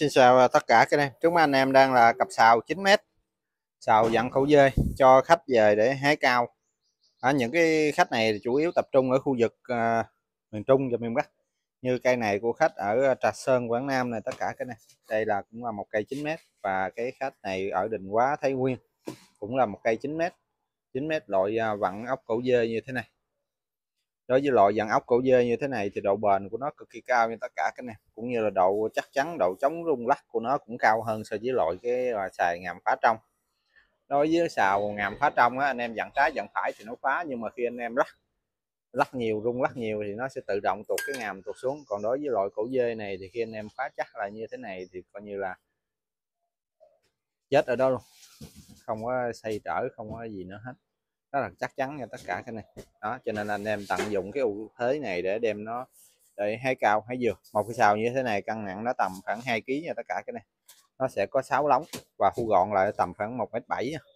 Xin chào à, tất cả các em. Trước mắt anh em đang là cặp sào 9 mét Sào dặn khẩu dê cho khách về để hái cao. À, những cái khách này chủ yếu tập trung ở khu vực à, miền Trung và miền Bắc. Như cây này của khách ở à, Trà Sơn, Quảng Nam này tất cả cái này. Đây là cũng là một cây 9 mét và cái khách này ở Đình Quá, Thái Nguyên cũng là một cây 9 mét 9 mét loại à, vặn ốc cổ dê như thế này đối với loại dạng ốc cổ dê như thế này thì độ bền của nó cực kỳ cao như tất cả cái này cũng như là độ chắc chắn độ chống rung lắc của nó cũng cao hơn so với loại cái xài ngàm phá trong đối với xào ngàm phá trong á, anh em dặn trái dặn phải thì nó phá nhưng mà khi anh em lắc lắc nhiều rung lắc nhiều thì nó sẽ tự động tụt cái ngàm tụt xuống còn đối với loại cổ dê này thì khi anh em phá chắc là như thế này thì coi như là chết ở đó luôn không có xây trở không có gì nữa hết rất là chắc chắn nha tất cả cái này đó cho nên anh em tận dụng cái ưu thế này để đem nó để hái cao hái dừa một cái sào như thế này cân nặng nó tầm khoảng 2 kg nha tất cả cái này nó sẽ có 6 lóng và thu gọn lại tầm khoảng một mét bảy nha